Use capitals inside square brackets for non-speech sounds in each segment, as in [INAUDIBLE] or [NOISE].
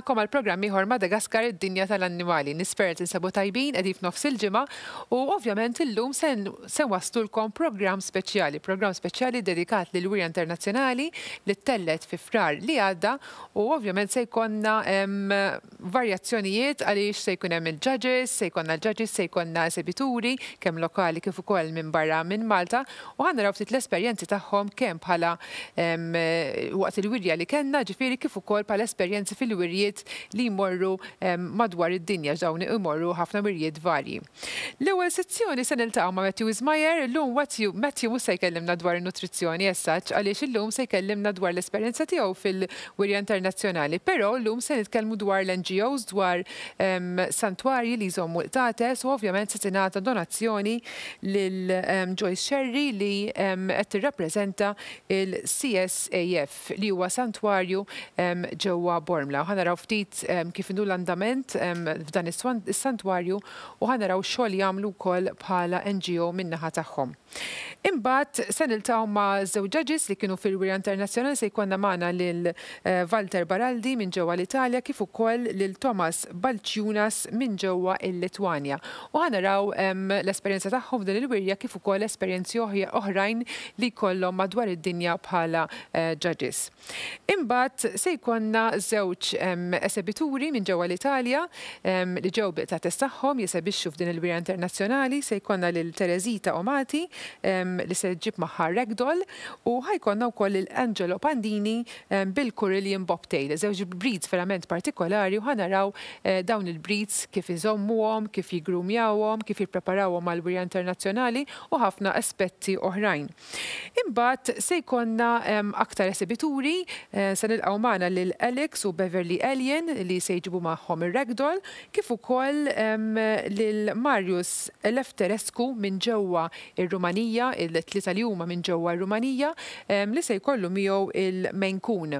nil-għakom għal-programmi ħor Madagaskar id-dinja tal-annimali. Nisperet nsabu tajbin, edif nofs il-ġima u ovvjament il-lum sen kom program speċjali, program speċjali dedikat lil wirja internazjonali li tellet fi frar li għadda u ovvjament se jkonna varjazzjonijiet għaliex se jkun hemm il-judges, se l-judges, se jkonna kem kemm lokali kif ukoll minn barra minn Malta u raw ftit l-esperjenzi tagħhom kemm bħala għat il-wirja li kellna ġifieri kif ukoll bħala esperjenzi fil wirja mirjiet li jmorru madwar id-dinja dawn imorru ħafna mirjiet varji. L-ewwel sezzjoni se niltaqgħu ma' Matthew Ismajer, llum Matthew se jkellimna dwar in nutrizzjoni essaċ għaliex illum se jkellimna dwar l-esperjenza tiegħu fil-wirja internazzjonali, però llum se nitkellmu dwar l-NGOs dwar santwarji li jżommu l-tates u ovvjament se tingħata donazzjoni lil Joyce Sherry li qed tirrappreżenta il-CSAF li huwa santwarju ġewwa Bormla ħanaraw ftit kif indu l-andament f'dan is-santwarju u ħanaraw xogħol jagħmlu wkoll bħala NGO min-naħa tagħhom. Imbagħad se niltgħu ma' żewġ judges li kienu fil wirja Internazzjonali se jkollna magħna lil eh, Walter Baraldi minn ġewwa l-Italja kif ukoll lil Thomas Balċjunas minn ġewwa il-Litwanja. U ħanaraw l-esperjenza tagħhom din il-wirja kif ukoll esperjenzi oħrajn li kollhom madwar id-dinja bħala eh, judges. Imbagħad se jkollna żewġ esebituri minn ġewwa l-Italja li ġew ta' tessaħħom jisebixxu f'din il-wirja internazzjonali se jkollna lil Terezita Omati li se ġib magħha Ragdoll u ħajkonna wkoll il-Angelo Pandini bil-Kurillian Bobtail, żewġ breeds verament partikolari u ħanaraw eh, dawn il-breeds kif iżommuhom, kif jigrumjawhom, kif jippreparawhom għall-wira internazzjonali u ħafna aspetti oħrajn. Imbagħad se jkollna aktar esebituri eh, se nilqgħu magħna lil Alex u Beverly Alien li se jġibu magħhom ir-Ragdoll, kif ukoll lil Marius Lefterescu minn ġewwa ir-Rumanija, il-tlita li huma minn ġewwa ir-Rumanija li se jkollu miegħu il-Menkun.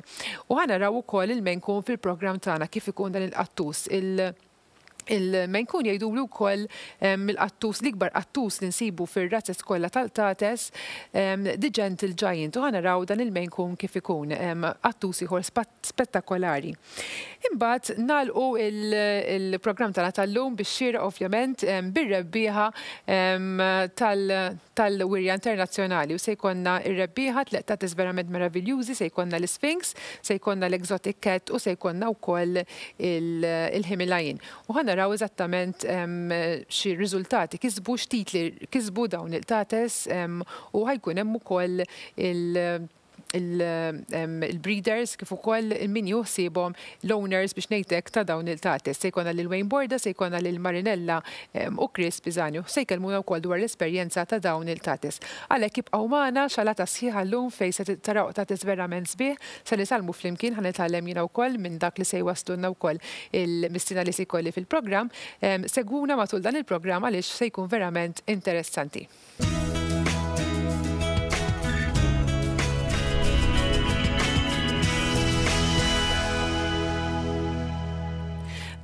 U ħanaraw ukoll il-Menkun fil-programm tagħna kif ikun dan il-qattus il-, -qattus, il il-menkun jgħidulu kol mill-qattus, l-ikbar qattus li nsibu fil-razzes kolla tal-tates, diġent il giant, u raw dan il-menkun kif ikun, qattus iħor spettakolari. Imbat, nal-u il-program tana tal-lum biex xira ovvjament bil rebbieħa tal-wirja internazjonali, u sejkonna ir-rebbieħa t-leqtatis verament meraviljużi, sejkonna l-Sphinx, sejkonna l-Exotic Cat, u sejkonna u koll il-Himilajin. U għana naraw eżattament xi rizultati, kisbu x'titli kisbu dawn il-tates u ħajkun hemm ukoll il- il-breeders kif ukoll min juħsibhom l-owners biex ngħidlek ta' dawn il-tates. Se jkollna lil Wayne Borda, se jkollna lil Marinella u Chris Bizanju. Se jkellmuna wkoll dwar l-esperjenza ta' dawn il-tates. Għalhekk jibqgħu magħna xalata sħiħa llum fejn se taraw tates verament sbieħ, se nisalmu flimkien ħanitgħallem jiena wkoll minn dak li se jwaslunna wkoll il-mistina li se jkolli fil-programm. Seguna matul dan il-programm għaliex se jkun verament interessanti.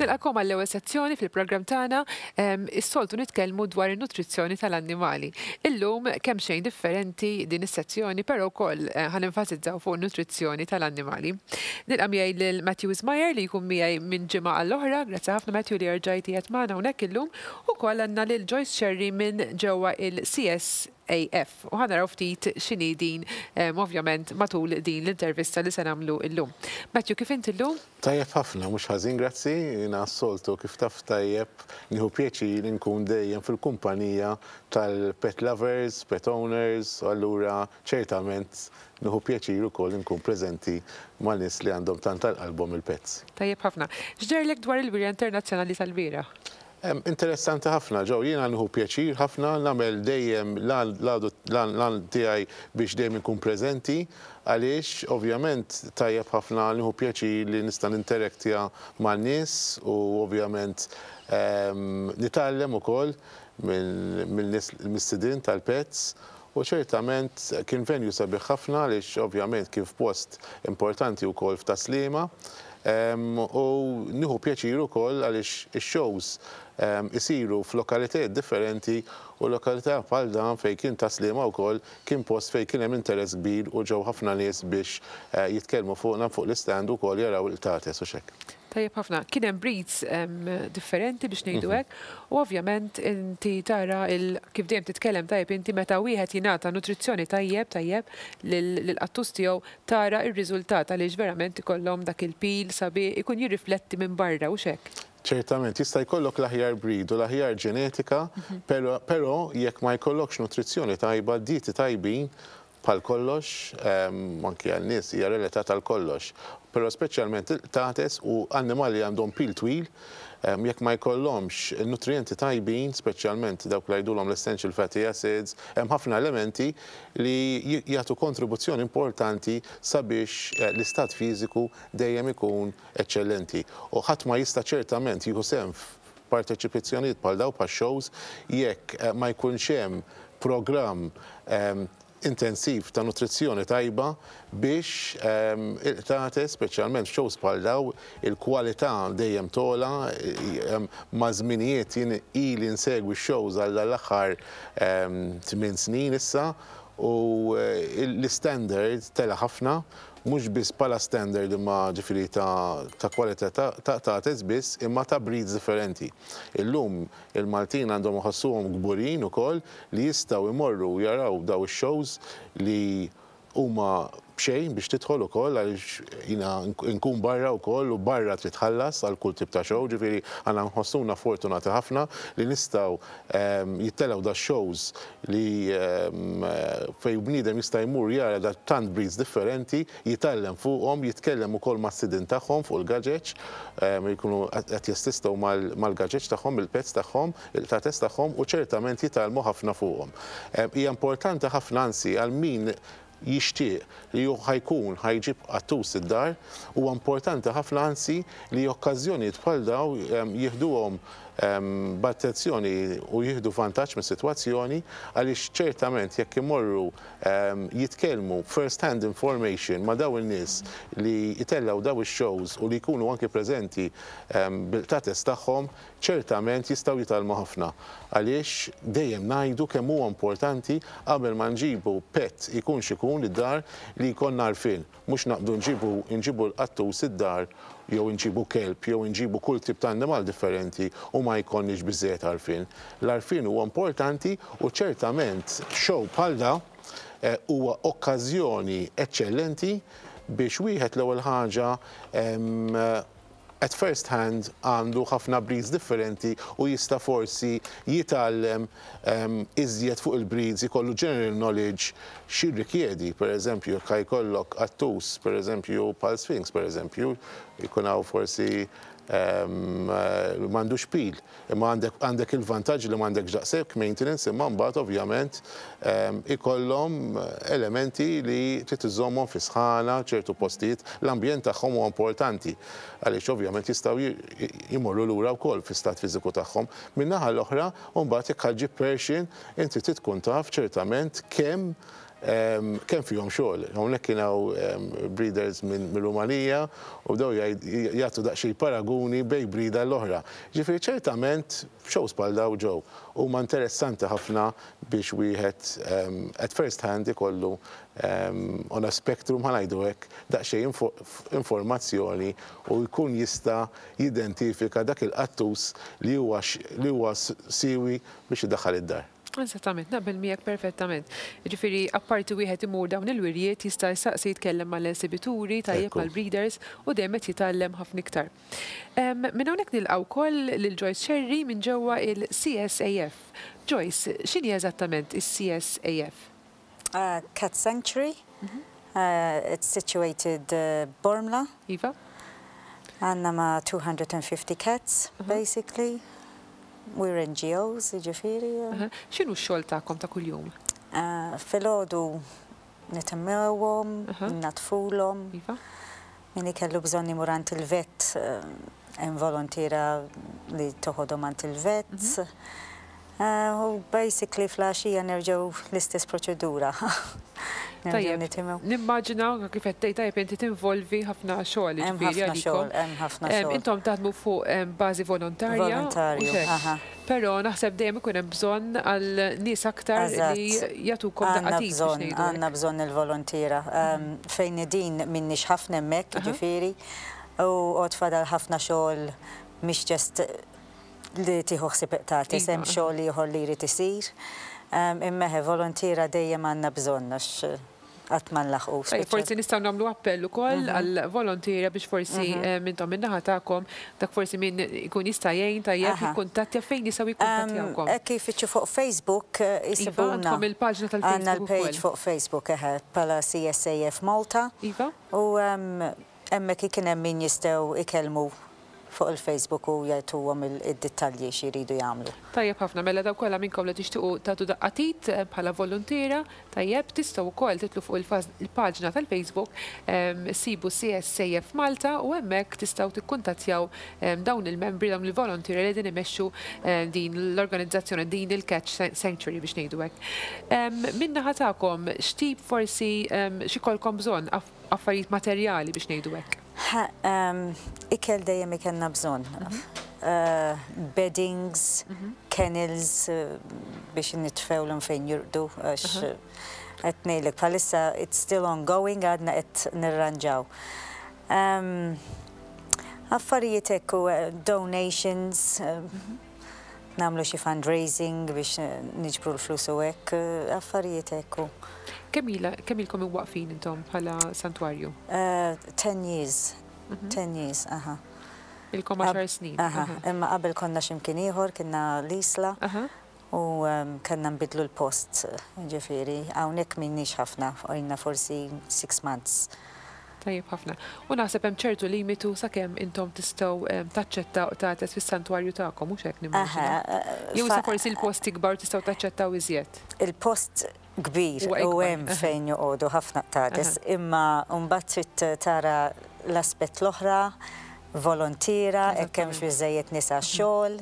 nilqakom għall ewwel sezzjoni fil-programm tagħna ehm, is-soltu nitkellmu dwar in-nutrizzjoni tal-annimali. Illum kemm xejn differenti din is-sezzjoni però wkoll eh, ħaninfasizzaw fuq nutrizzjoni tal-annimali. Nilqa' miegħi lil Matthew Ismajer li jkun miegħi minn ġimgħa għall-oħra, grazzi ħafna Matthew li rġajti qed magħna hawnhekk illum, ukoll għandna lil Joyce Sherry minn ġewwa il-CS AF. U ħanaraw ftit xini din, eh, ovvjament, matul din l-intervista li se nagħmlu illum. Matju, kif inti illum? Tajjeb ħafna, mhux ħażin, grazzi, jina soltu kif taf tajjeb, nieħu pieċi l nkun dejjem fil-kumpanija tal-pet lovers, pet owners, allura ċertament nħu pjaċir u koll inkun prezenti ma' nis li għandhom tant tal-album il pets Tajjeb ħafna. Ġderlek dwar il-Bira Internazzjonali tal-Bira? Interessanti ħafna, ġo, jina nħu pjaċir ħafna namel dejjem l-għan tijaj biex dejjem ikun prezenti, għaliex ovvjament tajjeb ħafna nħu pjaċir li nistan interaktja ma' nis u ovvjament nitallem u koll mill-mistidin tal-pets u ċertament kien venju sabiħ ħafna għaliex ovvjament kif post importanti u koll f'taslima u nieħu pjaċiru kol għaliex ix-shows isiru f'lokalitajiet differenti u lokalità bħal dan fej kien taslima kol kien post fej kien hemm interess u ġew ħafna nies biex eh, jitkellmu fuqna fuq l-istand kol jaraw il-tates u Tajjeb ħafna, kien hemm breeds differenti biex ngħidu mhm. hekk, u ovvjament inti tara kif dejjem titkellem tajjeb inti meta wieħed jingħata nutrizzjoni tajjeb tajjeb lill-qattus tiegħu tara r-riżultat għaliex verament ikollhom dak il-pil sabi ikun jirrifletti minn barra u xek. ċertament, jista' jkollok l-aħjar breed u l-aħjar ġenetika, mhm. però jekk ma jkollokx nutrizzjoni tajba, diti tajbin, pal kollox, manki għal-nis, hija relata tal kollox pero speċjalment il-tates u annimali għandhom pil twil, jekk ma jkollhomx nutrienti tajbin, speċjalment dawk li jgħidulhom l-essential fatty acids, hemm ħafna elementi li jagħtu kontribuzzjoni importanti sabiex eh, l-istat fiżiku dejjem ikun eċċellenti. U ħadd ma jista' ċertament jieħu sem parteċipazzjonijiet bħal daw pa' shows jekk eh, ma jkunx hemm programm intensiv ta' nutrizzjoni tajba biex ehm, tate specialment xows bħal daw il-kwalità dejjem tola ehm, ma' jien ili nsegwi xows għall l-aħħar 8 ehm, snin issa u eh, l-standard tela ħafna mux bis pala standard imma ġifiri ta' kwalità ta' tez bis imma ta' breeds differenti. Illum il-Maltin għandhom uħassuhom gburin u koll li jistaw imorru jaraw daw il-shows li huma bxejn biex titħol ukoll għaliex jina nkun barra wkoll u barra titħallas għal kull tip ta' show, ġifieri għandna nħossuna fortunati ħafna li nistgħu ehm, jittelew da' shows li ehm, fej bniedem jista' jmur jara da' tant breeds differenti, jitallem fuqhom, jitkellem ukoll ma' sidin tagħhom fuq il-gaġeċ, ehm, jkunu qed jististgħu mal-gaġeċ tagħhom, il-pezz tagħhom, il-tatest tagħhom u ċertament jitalmu ħafna fuqhom. Hija importanti ħafna ansi għal min jixtieq li ju ħajkun ħajġib għattus id-dar u importanti ħafna ansi li okkazjoni bħal daw ehm, jihduhom b'attenzjoni u jihdu vantaġġ minn situazzjoni għaliex ċertament jekk imorru jitkellmu first hand information ma daw in-nies li jitellgħu daw ix-shows u li jkunu anke preżenti bil-tatest tagħhom ċertament jistgħu jitalmu ħafna għaliex dejjem ngħidu kemm huwa importanti qabel ma nġibu pet ikun xikun id-dar li jkollna għarfien mhux naqdu nġibu nġibu l-qattus id-dar jew inġibu kelb, jew inġibu kull tip ta' animal differenti u ma jkonniġ bizzejt għarfin. L-arfin huwa importanti u ċertament show palda da eh, huwa okkażjoni eccellenti biex wieħed l-ewwel ħaġa at first hand għandu ħafna breeds differenti u jista forsi jitallem ehm, iżjed fuq il-breeds jikollu general knowledge xi rikjedi, per eżempju, kaj kollok attus, per eżempju, pal-sphinx, per eżempju, jikunaw forsi Eh, m'għandux xpil, imma għandek il-vantaġġ li m'għandek ġaqsek maintenance imma mbagħad ovvjament ikollhom elementi li trid iżommhom fi sħana ċertu postijiet l-ambjent tagħhom huwa importanti għaliex ovvjament jistgħu jimorru lura wkoll fi-stat fiżiku tagħhom. Min-naħa l-oħra mbagħad jekk persin inti tkun taf ċertament kemm kien fihom xogħol. Hawnhekk hawn breeders minn Rumanija u bdew jagħtu daqsxejn paraguni bej brida l-oħra. Ġifieri ċertament shows bħal daw ġew huma interessanti ħafna biex wieħed at first hand ikollu on a spectrum ħanajdu hekk daqsxejn informazzjoni u jkun jista' jidentifika dak il-qattus li huwa siwi biex idaħħal id-dar. Esattament, naqbel miegħek perfettament. Ġifieri apparti wieħed imur dawn il-wirjiet jista' jsaqsi jitkellem mal-esibituri, tajjeb mal-breeders u dejjem qed jitgħallem ħafna iktar. Minn hawnhekk nilqgħu wkoll lil Joyce Cherry minn ġewwa il-CSAF. Joyce, x'inhi eżattament is-CSAF? Cat Sanctuary. Mhm. it's situated uh, Bormla. Iva. Għanna ma 250 cats, mhm. basically. We're NGOs, ġifiri. ċinu xol ta' kom ta' kull-jum? Ah, Fil-ħodu nitemmewom, natfulom. Iva? Minni kellu bżonni murant il-vet, jem eh, volontira li toħodom ant il-vet. Mhm. Ah, u basically flashi nerġaw l-istess proċedura. [LAUGHS] nerġa' Nimmaġina kif qed tajb inti tinvolvi ħafna xogħol ġbiri ħafna xogħol. Intom taħdmu fuq bażi volontarja. Volontarju. Però naħseb dejjem ikun hemm bżonn għal nies aktar li jagħtukom daqatit. Għandna bżonn il-volontira. Mhm. Fejn din minni ħafna hemmhekk ġifieri u qod fadal ħafna xogħol mhix ġest li tiħu ħsib tagħti sem iva. xogħol ieħor li jrid isir. Imma volontiera dejjem għandna bżonn għatman laħu. Forsi nistaw namlu appell u koll mhm. għal-volontira biex forsi mhm. eh, minn tom minnaħa ta'kom, dak forsi minn ikun jistajjen tajjeb kontatja fejn jisaw jikkuntatjawkom. Ekki iċu fuq Facebook jisibuna. Eh, iva, għandkom il-pagġna tal-Facebook. Għanna l-page fuq Facebook, eħe, pala CSAF Malta. Iva. U emmek ikinem min jistaw ikelmu fuq il-Facebook u jgħetuhom id-dettalji xiridu jagħmlu. Tajjeb ħafna mela daw kollha minnkom li tixtiequ Tatu daqqatit eh, bħala volontiera, tajjeb tistaw kol titlu fuq il-paġna tal-Facebook sibu CSCF Malta u hemmhekk tistgħu tikkuntattjaw dawn il-membri dawn il volontira li din imexxu eh, din l-organizzazzjoni din il-Catch Sanctuary biex nejdu għek. Minna ħatakom, x'tip forsi xikolkom bżonn affarijiet materjali biex ngħidu hekk. Um, ikel dejjem ikenna bżon. Mhm. Uh, beddings, mhm. kennels uh, biex nitfewlhom fejn jurdu għax qed mhm. uh, Palissa, it's still ongoing għadna qed nirranġaw. Um, affarijiet ekku donations, namlu xie fundraising biex nġbru l-flus u hekk, affarijiet hekk kemm ilkom waqfin intom bħala santwarju? 10 eh, years. 10 mhm. years, aha. Ilkom 10 snin. Aha, imma qabel konna ximkien ieħor, kienna l-isla u kanna nbidlu l-post ġifiri, hawnhekk minnix ħafna, għajna forsi 6 months. Tajib ħafna. U naħseb hemm ċertu limitu sakemm intom tistgħu taċċettaw tagħtes fis-santwarju tagħkom mhux hekk nimmaġina. Eh, Jew sa forsi l-post ikbar tistgħu taċċettaw iżjed. Il-post kbir u hemm fejn juqodu ħafna qtades, imma mbagħad tara l aspet l ohra volontira, ekkem hemmx nisa xol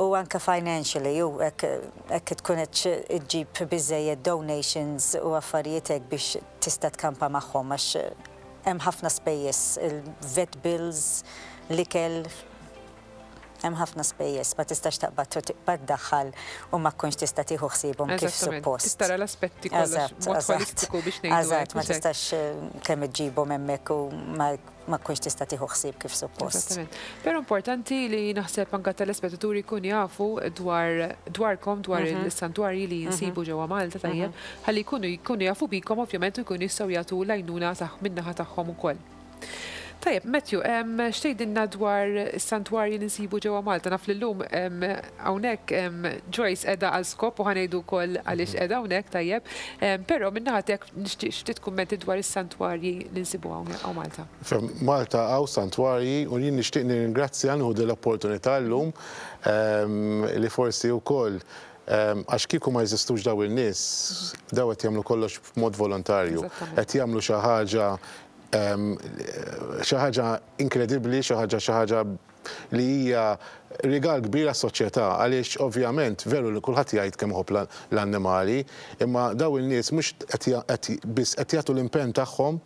u anka financially, u hekk tkun qed iġġib donations u affarijiet hekk biex tista' tkampa magħhom għax hemm ħafna spejjes il-vet bills, likel, hemm ħafna spejjeż ma tistax taqbad tdaħħal u ma tkunx tista' tieħu ħsiebhom kif suppost. tara l-aspetti kollu biex Eżatt, ma tistax eh, kemm iġibhom hemmhekk u ma tkunx tista' tieħu ħsieb kif suppost. Però importanti li naħseb anke tal-ispettaturi jkun jafu dwar dwarkom dwar mhm. il santwarji li mhm. jinsibu ġewwa Malta tajjeb, mhm. ħalli jkunu jkunu jafu bikom ovvjament u jkunu jistgħu jagħtu lajnuna saħ minnaħa tagħhom ukoll. Tajab, Matthew, xtejdinna dwar santwarji li nsibu ġewa Malta, naf l-lum għawnek Joyce edha għal skop u għanajdu kol għalix mhm. edha għawnek, tajjeb, pero minnaħatek xtit kummenti dwar santwarji li nsibu għaw Malta. Malta għaw santwarji u li nishtiq ringrazzja għanhu dell-opportunità l-lum li forsi u kol għax kiku ma jizistux daw il-nis, mhm. daw għet jamlu kollox mod volontarju, għet jamlu xaħġa xi ħaġa inkredibbli, xi ħaġa xi ħaġa li hija rigal kbir għas-soċjetà għaliex ovvjament veru li kulħadd jgħid kemm ħob l-annimali, imma daw in-nies mhux biss qed jagħtu l-impenn tagħhom,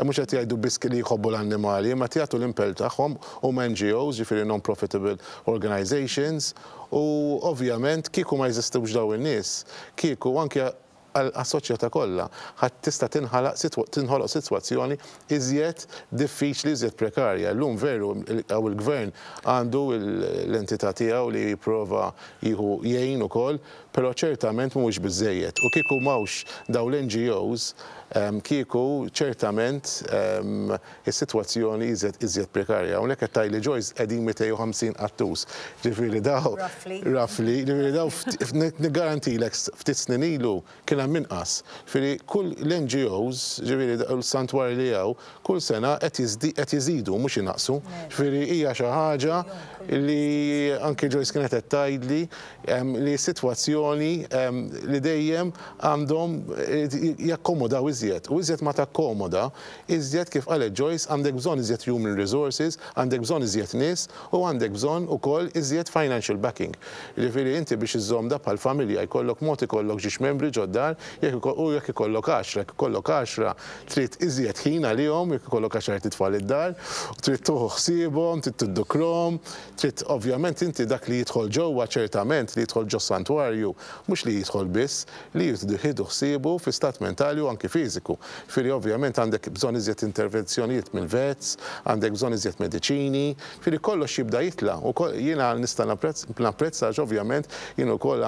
mhux qed jgħidu biss li jħobbu l-annimali, imma qed jagħtu l-impenn tagħhom huma NGOs, ġifieri non-profitable organizations, u ovvjament kieku ma jeżistux daw in-nies, kieku anke għal-assoċja ta' kollha ħadd tista' tinħolaq tinħoloq sitwazzjoni iżjed diffiċli iżjed prekarja. Llum veru għaw il-gvern għandu l entitatija tiegħu li jipprova jieħu jgħin ukoll pero ċertament mhuwiex biżejjed. U kieku mawx daw l-NGOs kieku ċertament is-sitwazzjoni iżjed iżjed prekarja. Unek qed tajli Joyce qegħdin 250 qattus. Ġifieri daw rafli, ġifieri daw [LAUGHS] niggarantilek ftit snin ilu kien hemm inqas. Firi kull l-NGOs, ġifieri l-santwar li hawn, kull sena qed jiżidu mhux inaqsu. Ġifieri hija xi ħaġa li anke Joyce kienet qed tgħidli li sitwazzjoni persuni li dejjem għandhom u eh, iżjed. U iżjed ma takkomoda, iżjed kif għale Joyce għandek bżon iżjed human resources, għandek bżon iżjed nis u għandek bżon u koll iżjed financial backing. Ġifiri inti biex iżżom da pal familja jkollok mot ikollok ġiex membri ġoddar, u jekk jkollok 10, jek jkollok 10 trid iżjed ħina li jom, jek ikollok 10 titfall id-dar, trid tuħu ħsiebhom, trid tiddukrom, trid ovvjament inti dak li jidħol ġewwa ċertament li jidħol ġo santwarju mhux li jidħol biss li jidħidu ħsiebu fi stat mentali u anki fiziku. Firi ovvjament għandek bżonn iżjed intervenzjonijiet mill-vets, għandek bżonn iżjed medicini, firi kollox jibda jitla u jiena nista' napprezza ovvjament jien koll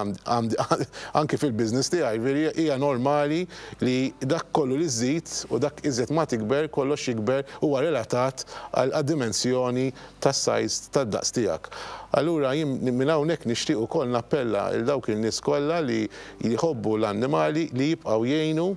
[LAUGHS] anki fil-biznis tiegħi, veri hija normali li dak kollu li żid u dak iżjed ma tikber kollox jikber huwa relatat għal dimensjoni tas-sajz tad-daqs tiegħek. Allura jim minn hawnhekk nixtieq ukoll nappella il dawk il-nies kollha li jħobbu l-annimali li jibqgħu jgħinu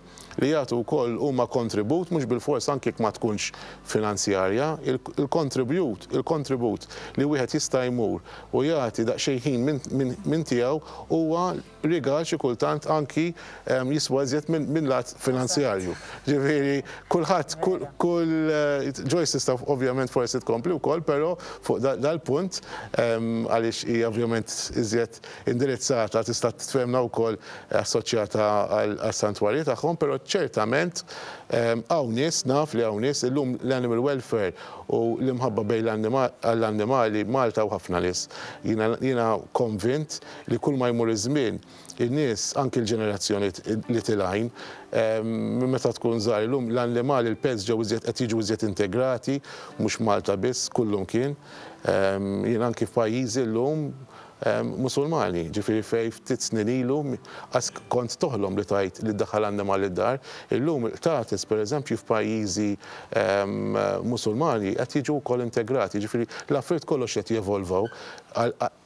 li jagħtu wkoll huma kontribut mhux bil-fors anke ma tkunx finanzjarja, il-kontribut, il-kontribut li wieħed jista' jmur u jagħti daqsxejn minn tiegħu huwa rigal xi kultant anki jiswa eżjed minn lat finanzjarju. Ġifieri kulħadd kull eh, Joyce tista' ovvjament forsi tkompli wkoll, pero fuq dal-punt għaliex hija ovvjament iżjed indirizzata tista' u wkoll assoċjata għal-santwarji tagħhom, pero ċertament għawnis, ehm, naf li għawnis, l illum l-animal welfare u l-imħabba bej l-animali Malta u ħafna nis. Jina konvint li kull ma jmur iż-żmien in-nies anki l-ġenerazzjoni li tilajn, ehm, meta tkun żgħar illum l-annimali l-pezz ġew iżjed qed jiġu iżjed integrati, mhux Malta biss, kullum kien. Ehm, jien anki f'pajjiżi llum musulmani, ġifiri fej ftit snin ilu, għas kont toħlom li tajt li daħal għandemal id-dar, illum il-tatis per eżempju f'pajizi musulmani għat jiġu kol integrati, ġifiri l-affert kollox jett jevolvaw,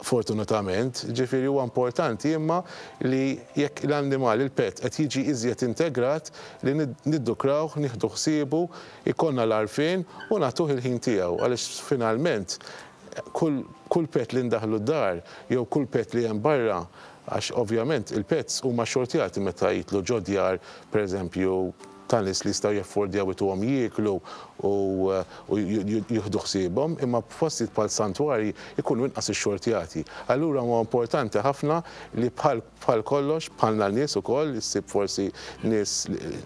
fortunatament, ġifiri u importanti imma li jekk l-andimal il-pet qed jiġi izjet integrat li niddukraw, nieħdu ħsiebu, ikonna l-arfin u nagħtuh il-ħin tiegħu għaliex finalment kull pet li ndaħlu d-dar, jew kull pet li jem barra, għax ovvjament il-pets huma xortjati meta jitlu ġodjar, per eżempju, tal nis li jistaw jaffordjaw it għom jieklu u uh, jihdu ħsiebhom, imma b'fostit pal santwari ikunu inqas ix-xortjati. Allura huwa importanti ħafna li pal kollox bħalna nies ukoll issib forsi nies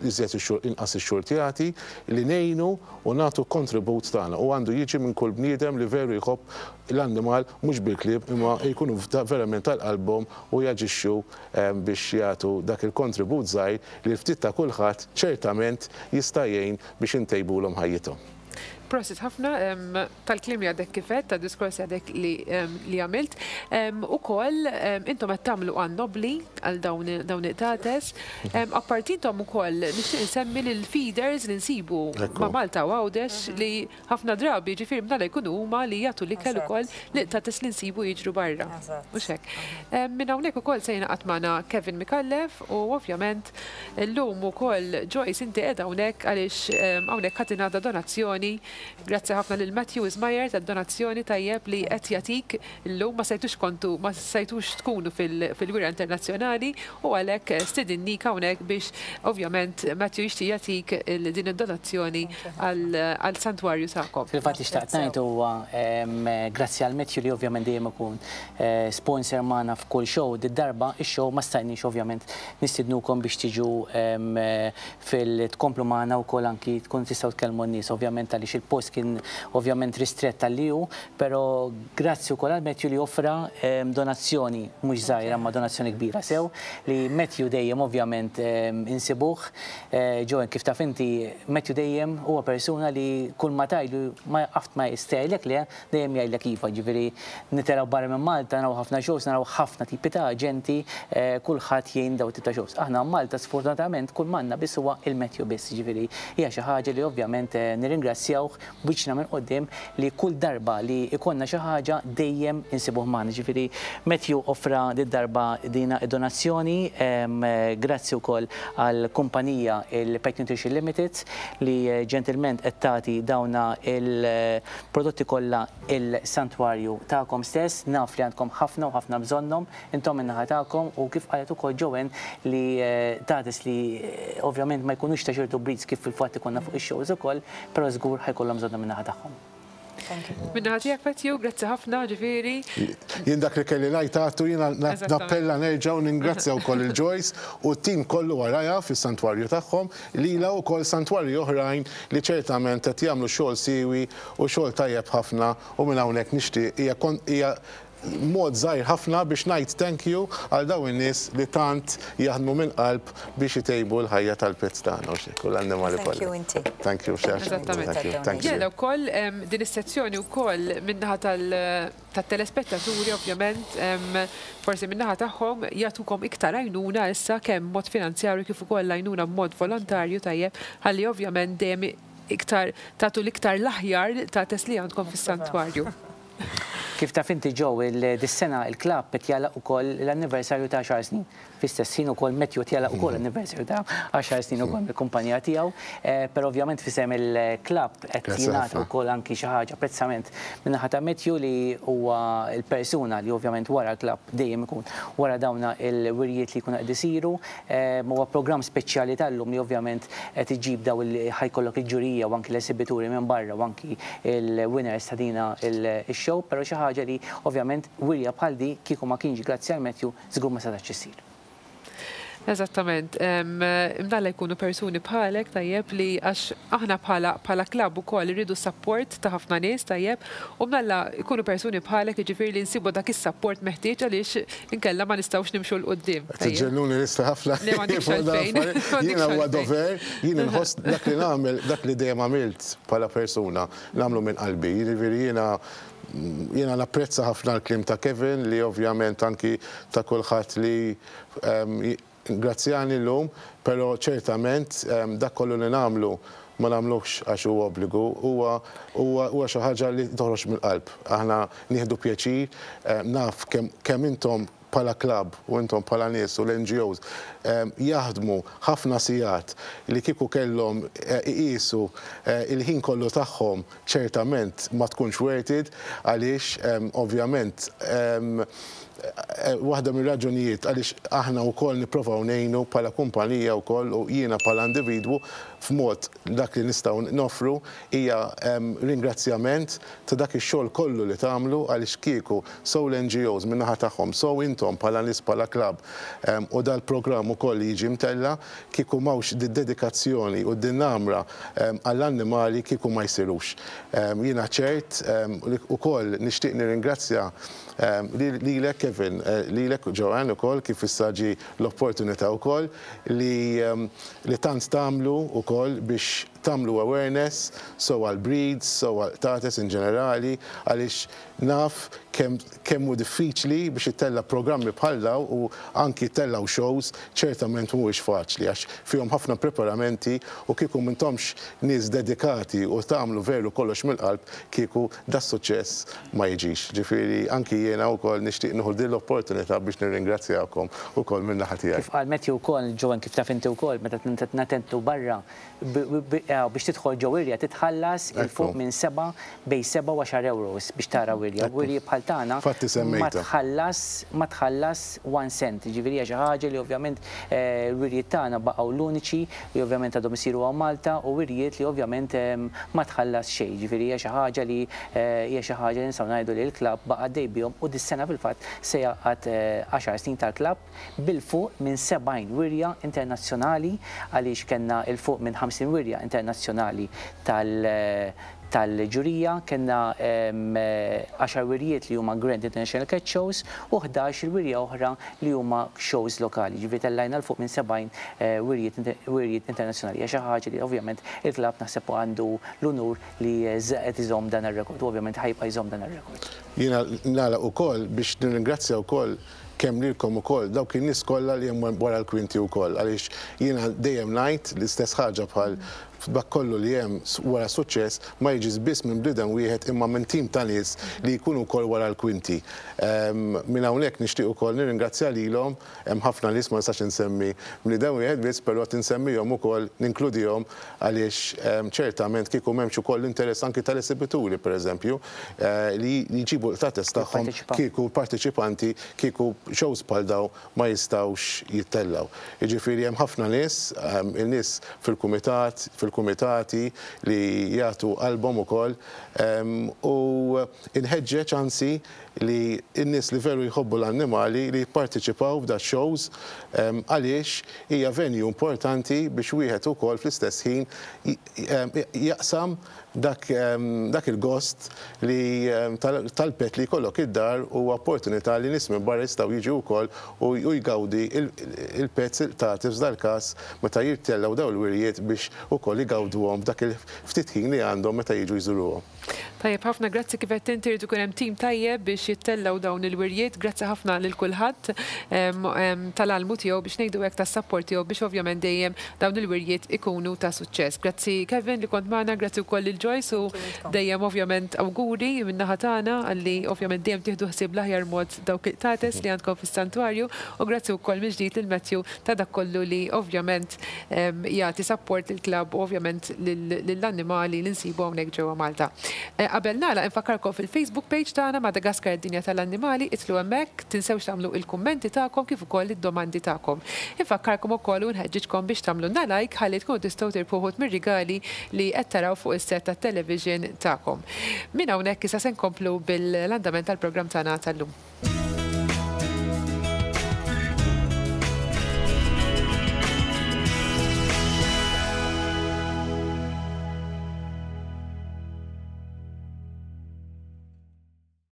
iżjed inqas il xortjati li nejnu u natu kontribut tagħna u għandu jiġi minn kull bniedem li veru jħob l-annimal mhux bil-klib imma jkunu verament tal-album u jaġixxu eh, biex jagħtu dak il-kontribut żgħir li ftit ta' kulħadd ċertament jista' jgħin biex intejbulhom ħajjithom. Prosit ħafna tal-klim jadek kifet, ta' diskorsi jadek li għamilt. U koll, intom għed tamlu għan nobli għal dawn it-tates. Appartintom u koll, nishtiq nsemmi l-feeders li nsibu ma' Malta u għawdex li ħafna drabi ġifir mnala jkunu huma li jgħatu li kellu koll li tates li nsibu jiġru barra. Muxek. Minn għawnek u koll sejna għatmana Kevin Mikallef u ovvjament l-lum u koll Joyce inti edha għawnek għalix għawnek da donazzjoni. Grazzi ħafna lil Matthew Ismajer tad donazzjoni tajjeb li qed jagħtik llum ma sejtux kontu ma sejtux tkunu fil-wira internazzjonali u għalhekk stidinni hawnhekk biex ovvjament Matthew jixtieq jagħtik din id-donazzjoni għal santwarju tagħkom. Fil-fatt ixtaqt ngħid huwa grazzi għal Matthew li ovvjament dejjem ikun eh, sponsor magħna f'kull show darba ix-show ma stajniex ovvjament nistidnukom biex tiġu eh, fil-tkomplu magħna wkoll anki tkun tistgħu tkellmu n-nies ovvjament għaliex il il-post kien ovvjament ristret tal-liju, pero grazzi u kolla Matthew li offra ehm, donazzjoni, mux zaħira ma donazzjoni kbira sew, li Matthew dejjem ovvjament ehm, insibuħ, ġoħen eh, kif taf inti Matthew dejjem huwa persuna li kull ma tajlu ma għaft ma jistajlek li dejjem jgħajlek jifa ġiviri nitelaw barra minn Malta, naraw ħafna ġos, naraw ħafna tipi ta' ġenti, eh, ħat jien daw tip ta' Aħna Malta sfortunatament kull manna bis huwa il-Matthew biss ġiviri. Hija xi ħaġa li ovvjament eh, nirringrazzjawh biex namen qoddim li kull darba li ikonna xi ħaġa dejjem insibuh maħna. Ġifiri, Metju offra did darba dina donazzjoni grazzi wkoll għal kumpanija il-Pet Nutrition Limited li eh, ġentilment qed tagħti dawna il-prodotti kollha il-santwarju tagħkom stess, naf li għandkom ħafna u ħafna bżonnhom, intom minnaħa tagħkom u kif qalet ukoll ġowen li eh, taħtis li eh, ovvjament ma jkunux ta' ċertu breeds kif fil-fatt konna fuq ix-shows ukoll, però żgur ħajkun kollha mżadna minna naħa Minna ħati għak Petju, grazzi ħafna ġifiri. Jindak li kelli lajt għattu jina nappella nerġa u ningrazzja u koll il ġojs u tim kollu għaraja fi santwarju taħħom li la u koll santwarju uħrajn li ċertament għet jamlu xol siwi u xol tajjeb ħafna u minna unek nishti hija mod zaħir ħafna biex najt thank you għal daw in-nies li tant jaħdmu minn qalb biex jitejbu l-ħajja tal-pezz tagħna u l-annimali kollha. Thank you inti. Thank you xeħx. Eżattament. Jena wkoll din is-sezzjoni wkoll minnaħa tal-telespettaturi ovvjament forsi minnaħa tagħhom jagħtukom iktar għajnuna issa kemm mod finanzjarju kif ukoll għajnuna b'mod volontarju tajjeb għalli ovvjament dejjem iktar tatu l-iktar l-aħjar ta' tesli għandkom fis-santwarju. [LAUGHS] Kif taf inti ġew dis-sena il-klabb qed u ukoll l-anniversarju ta' 10 snin. u koll metju ukoll Met u koll l-anniversarju ta' 10 snin ukoll mhm. mill-kumpanija tiegħu, eh, Per ovvjament fisem il-klabb qed u koll anki xi ħaġa prezzament minnaħa ta' Metju li huwa l-persuna li ovvjament wara l-klabb dejjem ikun wara dawna il-wirjiet li jkunu qed isiru, eh, huwa programm speċjali tal-lum li ovvjament qed ġib daw ħajkollok il-ġurija u anki l-esibituri minn barra u anki il-winners ta' dina il-show, ħaġa li ovvjament wirja bħal di kieku ma kienġi grazzi għal Metju żgur ma setax Eżattament. Imdalla jkunu personi bħalek tajjeb li għax aħna bħala bħala klab u koll rridu support ta' ħafna nies tajjeb u mdalla jkunu personi bħalek ġifir li nsibu dak is-support meħtieġ għaliex inkella ma nistawx nimxu l qudiem Tiġġelnuni nista ħafna. [LAUGHS] [LAUGHS] Jiena huwa dover, jien inħoss [LAUGHS] dak li nagħmel dak li dejjem għamilt bħala persuna nagħmlu minn qalbi. Jiġifieri jiena jena napprezza ħafna l-klim ta' Kevin li ovvjament anki ta' kulħadd li grazzjani l-lum, pero ċertament dak kollu li namlu ma namlux għax u obbligu, huwa huwa xi ħaġa li toħroġ mill-qalb. Aħna nieħdu pjaċir, naf kemm intom pala klab u intom pala nies u l-NGOs jaħdmu ħafna sijat li kiku kellhom e, iqisu e, il-ħin kollu tagħhom ċertament ma tkunx werted għaliex ovvjament waħda mir raġunijiet għaliex aħna wkoll nipprovaw ngħinu bħala kumpanija wkoll u jiena bħala individwu f'mod dak li nistgħu nofru hija ringrazzjament ta' dak ix-xogħol kollu li tagħmlu għaliex kieku sew l-NGOs min-naħa tagħhom sew intom bħala nies pala klab u dal-programm ukoll li jiġi mtella kieku mawx dedikazzjoni u din namra għall-annimali kieku ma jsirux. Jiena ċert ukoll nixtieq nirringrazzja Li lek Kevin, eh, li lek Joanne u koll kif issaġi l-opportunità u koll li tant tamlu u koll biex tamlu awareness, so għal breeds, so għal tates in ġenerali, għalix naf kemmu diffiċli biex jittella programmi bħallaw u anki jittella shows ċertament mhuwiex faċli għax fihom ħafna preparamenti u kieku mintomx nies dedikati u tagħmlu veru kollox mill-qalb kieku da suċċess ma jiġix. Ġifieri anki jiena wkoll nixtieq nishtiq din l-opportunità biex nir-ingrazzjakom ukoll minn minna tiegħek. Kif qal u kol, ġowen kif tafinti u kol, meta tintet natentu barra Ewropea biex tidħol ġew wirja titħallas il fuq minn seba' bej 27 euros biex tara wirja. Wirja bħal tagħna ma tħallas ma tħallas 1 cent. Ġivirja xi ħaġa li ovvjament wirja eh, wirjiet tagħna baqgħu l-uniċi li ovvjament għadhom isiru għal Malta u wirjiet li ovvjament eh, ma tħallas xejn. Ġivirja ġaħġa xi ħaġa li eh, hija xi ħaġa li nistgħu ngħidu li l-klabb baqa' dejbjom u dis-sena fil-fatt se jaqgħad 10 snin tal-klabb bil-fuq minn 70 wirja internazzjonali għaliex kellna il-fuq minn 50 wirja internazzjonali nazjonali tal-ġurija, kena 10 wirijiet li huma Grand International Cat Shows u 11 wirija oħra li huma shows lokali. Ġifiet lajna l-fuq minn 70 eh, wirijiet internazjonali. Għaxa ħaġa li ovvjament il-klab naħseb għandu l-unur li zaqet iżom dan il-rekord, u ovvjament ħajpa iżom dan il-rekord. Jina nala u koll biex nirringrazzja u koll kemm u ukoll dawk in-nies kollha li hemm wara l-kwinti wkoll għaliex jiena dejjem najt l-istess ħaġa bħal f'dak kollu li hemm wara suċċess ma jiġi biss minn blidan wieħed imma minn tim ta' nies li jkunu wkoll wara l-kwinti. Minn hawnhekk nixtieq ukoll nirringrazzja lilhom hemm ħafna nies ma nistax insemmi blidan wieħed biss però tinsemmihom ukoll ninkludihom għaliex ċertament kieku m'hemmx ukoll interess anki tal-esibituri pereżempju eh, li jġibu l-tates tagħhom kieku partiċipanti kieku shows bħal daw ma jistawx jittellaw. Jiġifieri hemm ħafna nies, il-nies fil-kumitat, fil fil-kumitati li jgħatu album ukoll u inħeġġeġ ansi li innis li veru jħobbu l-annimali li jipparteċipaw f'da shows għaliex hija venju importanti biex wieħed ukoll fl-istess ħin jaqsam dak, dak il-gost li tal-pet li kollok id-dar u opportunità li nismi barra jistaw jiġu wkoll u jgawdi il-pet il-tatifs dal-kas meta jirtellaw daw l-wirjiet biex ukoll jgawdu għom dak il-ftitħin li għandhom meta jiġu jżuruhom. Tajjeb, ħafna grazzi kif qed inti jridu hemm tim tajjeb biex jittellgħu dawn il-wirjiet, grazzi ħafna lil kulħadd tal-almu tiegħu biex ngħidu hekk tas support tiegħu biex ovvjament dejjem dawn il-wirjiet ikunu ta' suċċess. Grazzi Kevin li kont magħna, grazzi wkoll il Joyce u dejjem ovvjament awguri minn naħa tagħna għalli ovvjament dejjem tieħdu ħsieb l-aħjar mod dawk il-tates li għandkom fis-santwarju u grazzi wkoll mill ġdid il-Matthew ta' dak kollu li ovvjament jagħti support il-klabb ovvjament lill-annimali li nsibu hawnhekk ġewwa Malta. Eh, qabel nara infakarkom fil-Facebook page tagħna Madagaskar id-dinja tal-annimali, itlu hemmhekk tinsewx tagħmlu il-kummenti tagħkom kif ukoll id-domandi tagħkom. Infakarkom ukoll kollu nħeġġitkom biex tagħmlu na like ħalli tkun tistgħu tirpuħut mir-rigali li qed taraw fuq is-set tat-television tagħkom. Min hawnhekk issa se nkomplu bil-landament tal-programm tagħna tal-lum.